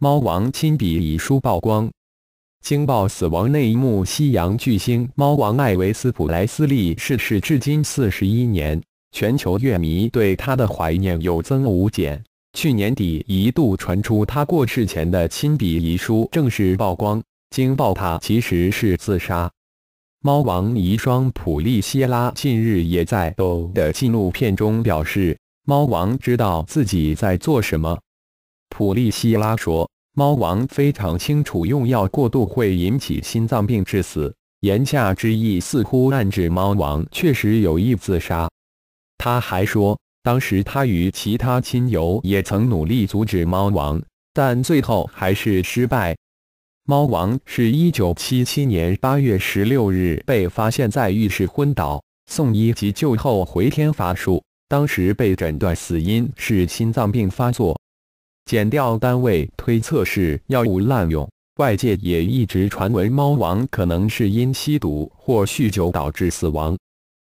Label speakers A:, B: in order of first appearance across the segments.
A: 猫王亲笔遗书曝光，惊爆死亡内幕。西洋巨星猫王艾维斯·普莱斯利逝世至今四十一年，全球乐迷对他的怀念有增无减。去年底一度传出他过世前的亲笔遗书正式曝光，惊爆他其实是自杀。猫王遗孀普利希拉近日也在的纪录片中表示，猫王知道自己在做什么。普利希拉说。猫王非常清楚，用药过度会引起心脏病致死。言下之意似乎暗指猫王确实有意自杀。他还说，当时他与其他亲友也曾努力阻止猫王，但最后还是失败。猫王是一九七七年八月十六日被发现在浴室昏倒，送医急救后回天乏术。当时被诊断死因是心脏病发作。减掉单位推测是药物滥用，外界也一直传闻猫王可能是因吸毒或酗酒导致死亡。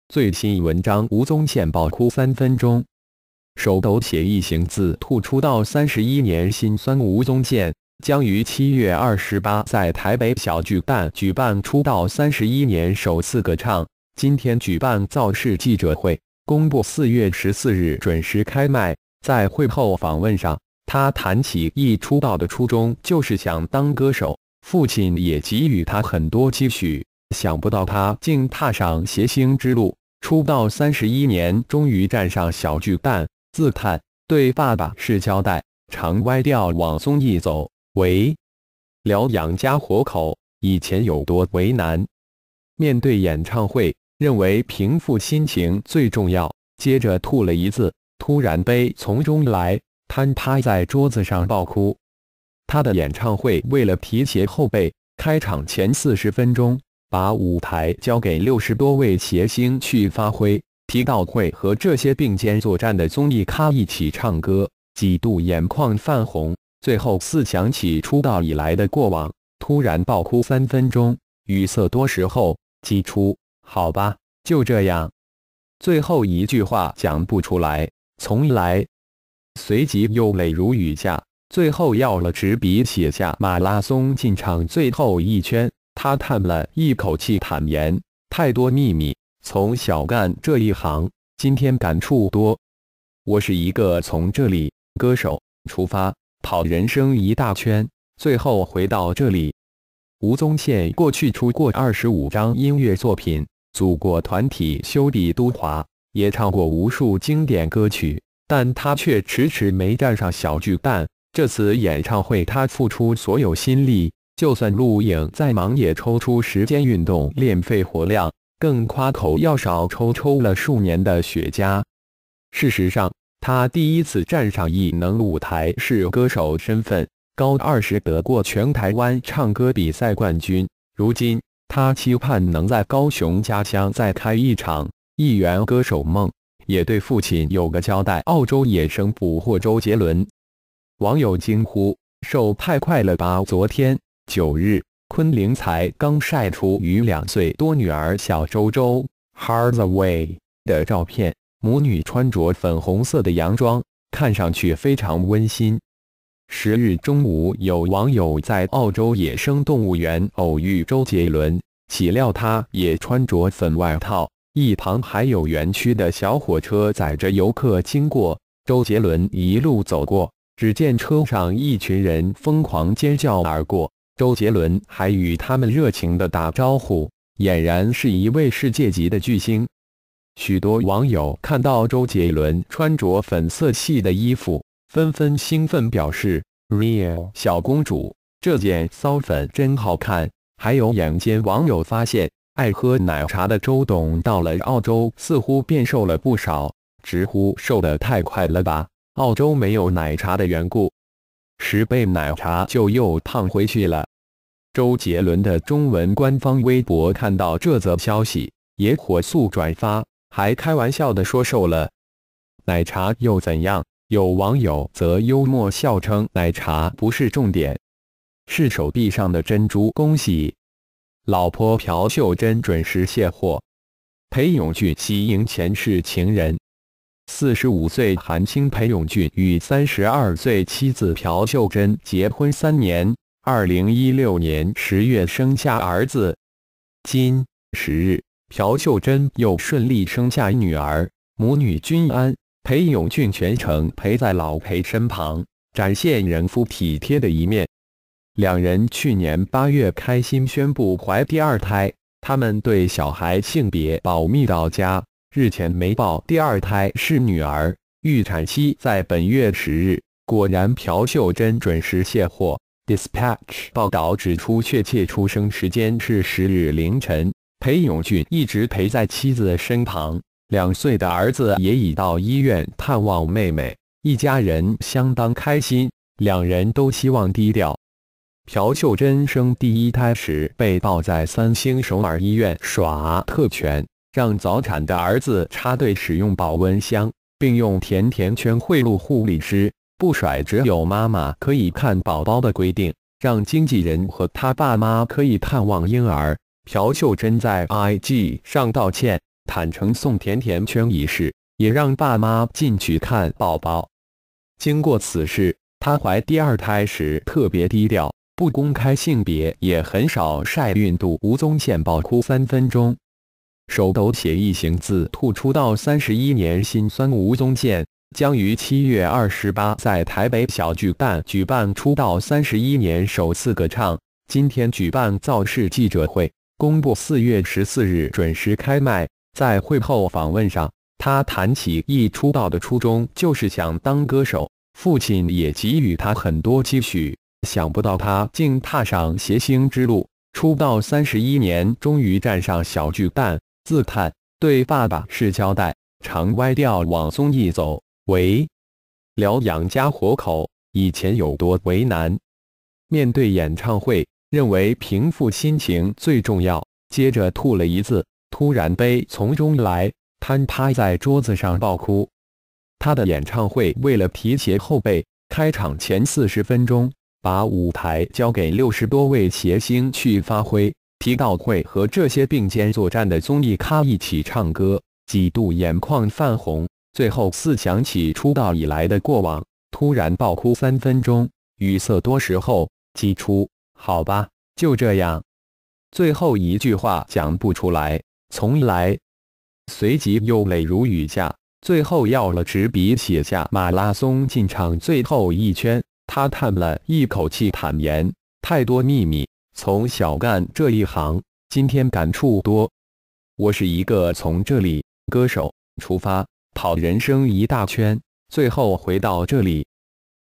A: 最新文章：吴宗宪爆哭三分钟，手抖写一行字，吐出道三十一年心酸。吴宗宪将于七月二十八在台北小巨蛋举办出道三十一年首次歌唱，今天举办造势记者会，公布四月十四日准时开卖。在会后访问上。他谈起一出道的初衷，就是想当歌手。父亲也给予他很多期许，想不到他竟踏上谐星之路。出道三十一年，终于站上小巨蛋，自叹对爸爸是交代。常歪掉往综艺走，为聊养家活口，以前有多为难。面对演唱会，认为平复心情最重要。接着吐了一字，突然悲从中来。瘫趴在桌子上爆哭。他的演唱会为了提携后辈，开场前四十分钟把舞台交给六十多位谐星去发挥。提到会和这些并肩作战的综艺咖一起唱歌，几度眼眶泛红。最后似想起出道以来的过往，突然暴哭三分钟，语塞多时后挤出“好吧，就这样”。最后一句话讲不出来，从来。随即又泪如雨下，最后要了纸笔写下马拉松进场最后一圈。他叹了一口气，坦言：太多秘密，从小干这一行，今天感触多。我是一个从这里歌手出发，跑人生一大圈，最后回到这里。吴宗宪过去出过二十五张音乐作品，组过团体，修迪都华，也唱过无数经典歌曲。但他却迟迟没站上小巨蛋。这次演唱会，他付出所有心力，就算录影再忙，也抽出时间运动练肺活量，更夸口要少抽抽了数年的雪茄。事实上，他第一次站上艺能舞台是歌手身份，高二时得过全台湾唱歌比赛冠军。如今，他期盼能在高雄家乡再开一场一员歌手梦。也对父亲有个交代。澳洲野生捕获周杰伦，网友惊呼：“瘦太快了吧！”昨天九日，昆凌才刚晒出与两岁多女儿小周周 “hardaway” 的照片，母女穿着粉红色的洋装，看上去非常温馨。十日中午，有网友在澳洲野生动物园偶遇周杰伦，岂料他也穿着粉外套。一旁还有园区的小火车载着游客经过，周杰伦一路走过，只见车上一群人疯狂尖叫而过，周杰伦还与他们热情的打招呼，俨然是一位世界级的巨星。许多网友看到周杰伦穿着粉色系的衣服，纷纷兴奋表示：“real 小公主，这件骚粉真好看。”还有眼尖网友发现。爱喝奶茶的周董到了澳洲，似乎变瘦了不少，直呼瘦得太快了吧！澳洲没有奶茶的缘故，十杯奶茶就又胖回去了。周杰伦的中文官方微博看到这则消息，也火速转发，还开玩笑地说瘦了。奶茶又怎样？有网友则幽默笑称，奶茶不是重点，是手臂上的珍珠，恭喜！老婆朴秀珍准时卸货，裴勇俊喜迎前世情人。四十五岁韩青裴勇俊与三十二岁妻子朴秀珍结婚三年，二零一六年十月生下儿子。今十日，朴秀珍又顺利生下女儿，母女均安。裴勇俊全程陪在老裴身旁，展现人夫体贴的一面。两人去年八月开心宣布怀第二胎，他们对小孩性别保密到家。日前没报第二胎是女儿，预产期在本月十日。果然，朴秀珍准时卸货。Dispatch 报道指出，确切出生时间是十日凌晨。裴勇俊一直陪在妻子身旁，两岁的儿子也已到医院探望妹妹，一家人相当开心。两人都希望低调。朴秀珍生第一胎时被曝在三星首尔医院耍特权，让早产的儿子插队使用保温箱，并用甜甜圈贿赂护理师，不甩只有妈妈可以看宝宝的规定，让经纪人和他爸妈可以探望婴儿。朴秀珍在 IG 上道歉，坦诚送甜甜圈一事，也让爸妈进去看宝宝。经过此事，她怀第二胎时特别低调。不公开性别，也很少晒孕肚。吴宗宪爆哭三分钟，手抖写一行字，吐出道三十一年心酸。吴宗宪将于七月二十八在台北小巨蛋举办出道三十一年首次歌唱。今天举办造势记者会，公布四月十四日准时开卖。在会后访问上，他谈起一出道的初衷就是想当歌手，父亲也给予他很多期许。想不到他竟踏上邪星之路，出道三十一年，终于站上小巨蛋，自叹对爸爸是交代，常歪掉往综艺走。喂，聊养家活口，以前有多为难？面对演唱会，认为平复心情最重要。接着吐了一字，突然悲从中来，瘫趴在桌子上暴哭。他的演唱会为了提携后辈，开场前四十分钟。把舞台交给六十多位谐星去发挥。提到会和这些并肩作战的综艺咖一起唱歌，几度眼眶泛红。最后似想起出道以来的过往，突然爆哭三分钟，语塞多时候，挤出“好吧，就这样。”最后一句话讲不出来，从来随即又泪如雨下。最后要了纸笔，写下马拉松进场最后一圈。他叹了一口气，坦言：“太多秘密，从小干这一行，今天感触多。我是一个从这里歌手出发，跑人生一大圈，最后回到这里。”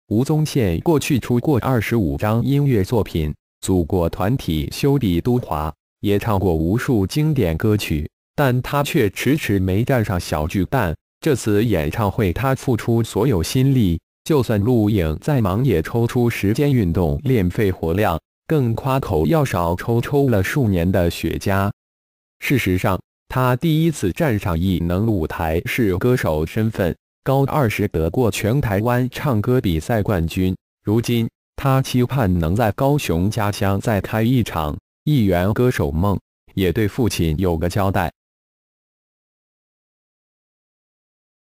A: 吴宗宪过去出过二十五张音乐作品，组过团体，修迪都华也唱过无数经典歌曲，但他却迟迟没站上小巨蛋。这次演唱会，他付出所有心力。就算录影再忙，也抽出时间运动练肺活量，更夸口要少抽抽了数年的雪茄。事实上，他第一次站上艺能舞台是歌手身份，高二时得过全台湾唱歌比赛冠军。如今，他期盼能在高雄家乡再开一场一员歌手梦，也对父亲有个交代。